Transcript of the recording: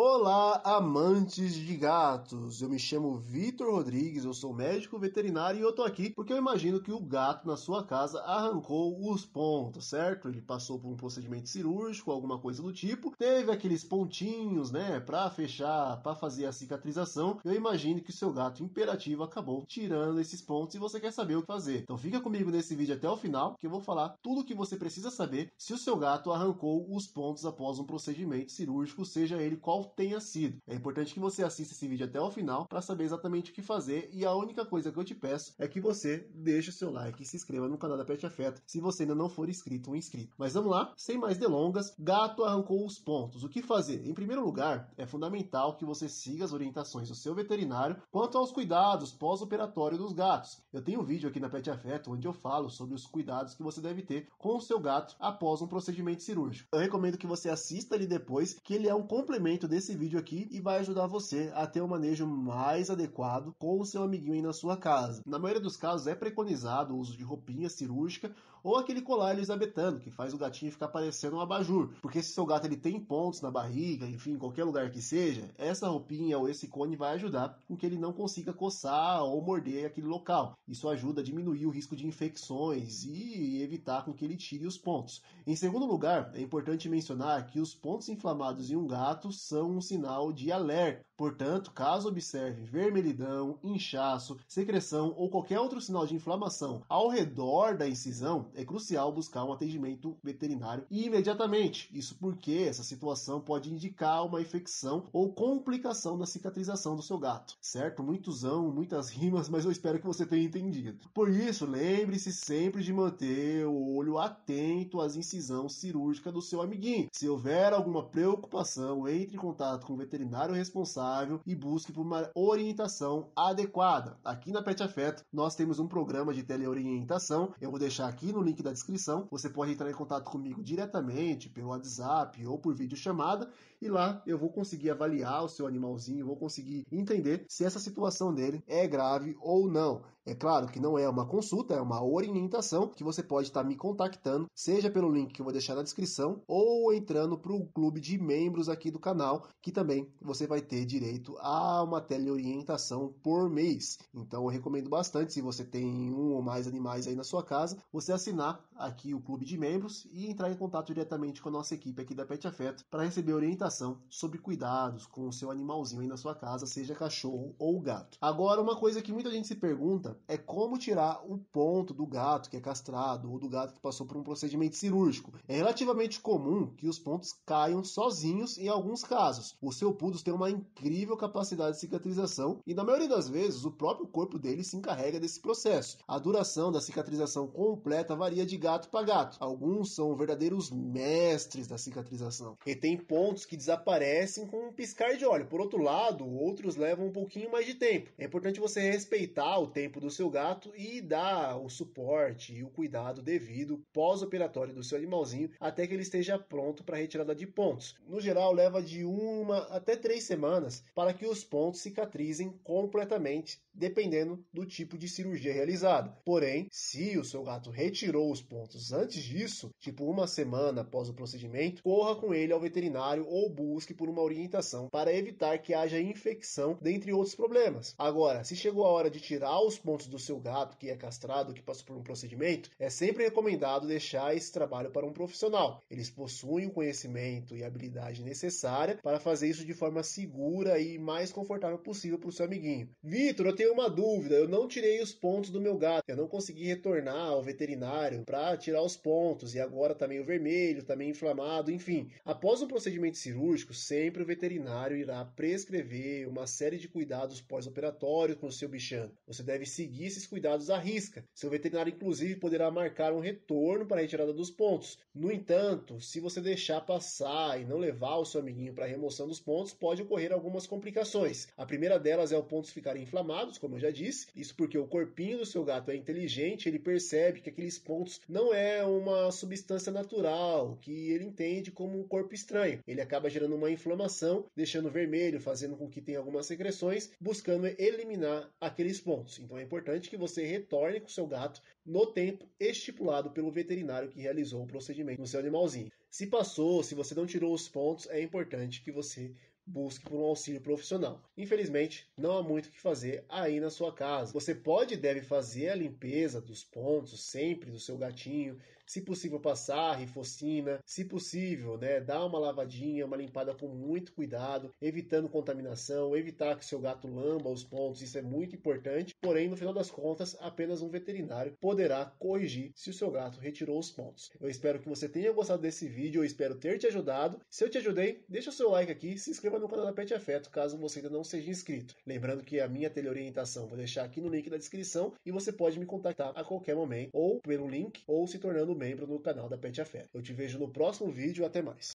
Olá, amantes de gatos! Eu me chamo Vitor Rodrigues, eu sou médico veterinário e eu tô aqui porque eu imagino que o gato na sua casa arrancou os pontos, certo? Ele passou por um procedimento cirúrgico, alguma coisa do tipo, teve aqueles pontinhos, né, pra fechar, pra fazer a cicatrização. Eu imagino que o seu gato imperativo acabou tirando esses pontos e você quer saber o que fazer. Então fica comigo nesse vídeo até o final que eu vou falar tudo o que você precisa saber se o seu gato arrancou os pontos após um procedimento cirúrgico, seja ele qual tenha sido. É importante que você assista esse vídeo até o final para saber exatamente o que fazer e a única coisa que eu te peço é que você deixe o seu like e se inscreva no canal da Pet Afeto se você ainda não for inscrito ou inscrito. Mas vamos lá, sem mais delongas, gato arrancou os pontos. O que fazer? Em primeiro lugar, é fundamental que você siga as orientações do seu veterinário quanto aos cuidados pós-operatório dos gatos. Eu tenho um vídeo aqui na Pet Afeto onde eu falo sobre os cuidados que você deve ter com o seu gato após um procedimento cirúrgico. Eu recomendo que você assista ali depois, que ele é um complemento desse desse vídeo aqui e vai ajudar você a ter um manejo mais adequado com o seu amiguinho aí na sua casa. Na maioria dos casos é preconizado o uso de roupinha cirúrgica ou aquele colar elisabetano que faz o gatinho ficar parecendo um abajur, porque se seu gato ele tem pontos na barriga, enfim, em qualquer lugar que seja, essa roupinha ou esse cone vai ajudar com que ele não consiga coçar ou morder aquele local. Isso ajuda a diminuir o risco de infecções e evitar com que ele tire os pontos. Em segundo lugar, é importante mencionar que os pontos inflamados em um gato são são um sinal de alerta. Portanto, caso observe vermelhidão, inchaço, secreção ou qualquer outro sinal de inflamação ao redor da incisão, é crucial buscar um atendimento veterinário imediatamente. Isso porque essa situação pode indicar uma infecção ou complicação na cicatrização do seu gato, certo? muitos Muitosão, muitas rimas, mas eu espero que você tenha entendido. Por isso, lembre-se sempre de manter o olho atento às incisões cirúrgicas do seu amiguinho. Se houver alguma preocupação, entre em contato com o veterinário responsável e busque por uma orientação adequada. Aqui na Pet Afeto, nós temos um programa de teleorientação. Eu vou deixar aqui no link da descrição. Você pode entrar em contato comigo diretamente pelo WhatsApp ou por videochamada e lá eu vou conseguir avaliar o seu animalzinho, vou conseguir entender se essa situação dele é grave ou não. É claro que não é uma consulta, é uma orientação que você pode estar me contactando, seja pelo link que eu vou deixar na descrição ou entrando para o clube de membros aqui do canal, que também você vai ter de direito a uma teleorientação por mês. Então eu recomendo bastante, se você tem um ou mais animais aí na sua casa, você assinar aqui o clube de membros e entrar em contato diretamente com a nossa equipe aqui da Pet Afeto para receber orientação sobre cuidados com o seu animalzinho aí na sua casa, seja cachorro ou gato. Agora, uma coisa que muita gente se pergunta é como tirar o ponto do gato que é castrado ou do gato que passou por um procedimento cirúrgico. É relativamente comum que os pontos caiam sozinhos em alguns casos. O seu pudos tem uma incrível incrível capacidade de cicatrização e, na maioria das vezes, o próprio corpo dele se encarrega desse processo. A duração da cicatrização completa varia de gato para gato. Alguns são verdadeiros mestres da cicatrização e tem pontos que desaparecem com um piscar de olho. Por outro lado, outros levam um pouquinho mais de tempo. É importante você respeitar o tempo do seu gato e dar o suporte e o cuidado devido pós-operatório do seu animalzinho até que ele esteja pronto para retirada de pontos. No geral, leva de uma até três semanas para que os pontos cicatrizem completamente, dependendo do tipo de cirurgia realizada. Porém, se o seu gato retirou os pontos antes disso, tipo uma semana após o procedimento, corra com ele ao veterinário ou busque por uma orientação para evitar que haja infecção, dentre outros problemas. Agora, se chegou a hora de tirar os pontos do seu gato que é castrado, que passou por um procedimento, é sempre recomendado deixar esse trabalho para um profissional. Eles possuem o conhecimento e habilidade necessária para fazer isso de forma segura segura e mais confortável possível para o seu amiguinho. Vitor, eu tenho uma dúvida. Eu não tirei os pontos do meu gato. Eu não consegui retornar ao veterinário para tirar os pontos e agora também tá meio vermelho, também tá meio inflamado, enfim. Após um procedimento cirúrgico, sempre o veterinário irá prescrever uma série de cuidados pós-operatórios com o seu bichano. Você deve seguir esses cuidados à risca. Seu veterinário, inclusive, poderá marcar um retorno para a retirada dos pontos. No entanto, se você deixar passar e não levar o seu amiguinho para a remoção dos pontos, pode ocorrer algum algumas complicações. A primeira delas é o pontos ficarem inflamados, como eu já disse, isso porque o corpinho do seu gato é inteligente, ele percebe que aqueles pontos não é uma substância natural, que ele entende como um corpo estranho. Ele acaba gerando uma inflamação, deixando vermelho, fazendo com que tenha algumas secreções, buscando eliminar aqueles pontos. Então é importante que você retorne com o seu gato no tempo estipulado pelo veterinário que realizou o procedimento no seu animalzinho. Se passou, se você não tirou os pontos, é importante que você busque por um auxílio profissional. Infelizmente, não há muito o que fazer aí na sua casa. Você pode e deve fazer a limpeza dos pontos sempre do seu gatinho, se possível passar rifocina, se possível, né, dar uma lavadinha, uma limpada com muito cuidado, evitando contaminação, evitar que seu gato lamba os pontos, isso é muito importante. Porém, no final das contas, apenas um veterinário poderá corrigir se o seu gato retirou os pontos. Eu espero que você tenha gostado desse vídeo, eu espero ter te ajudado. Se eu te ajudei, deixa o seu like aqui, se inscreva no canal da Pet Afeto, caso você ainda não seja inscrito. Lembrando que a minha teleorientação vou deixar aqui no link da descrição e você pode me contactar a qualquer momento, ou pelo link, ou se tornando membro no canal da Pet Afé. Eu te vejo no próximo vídeo, até mais.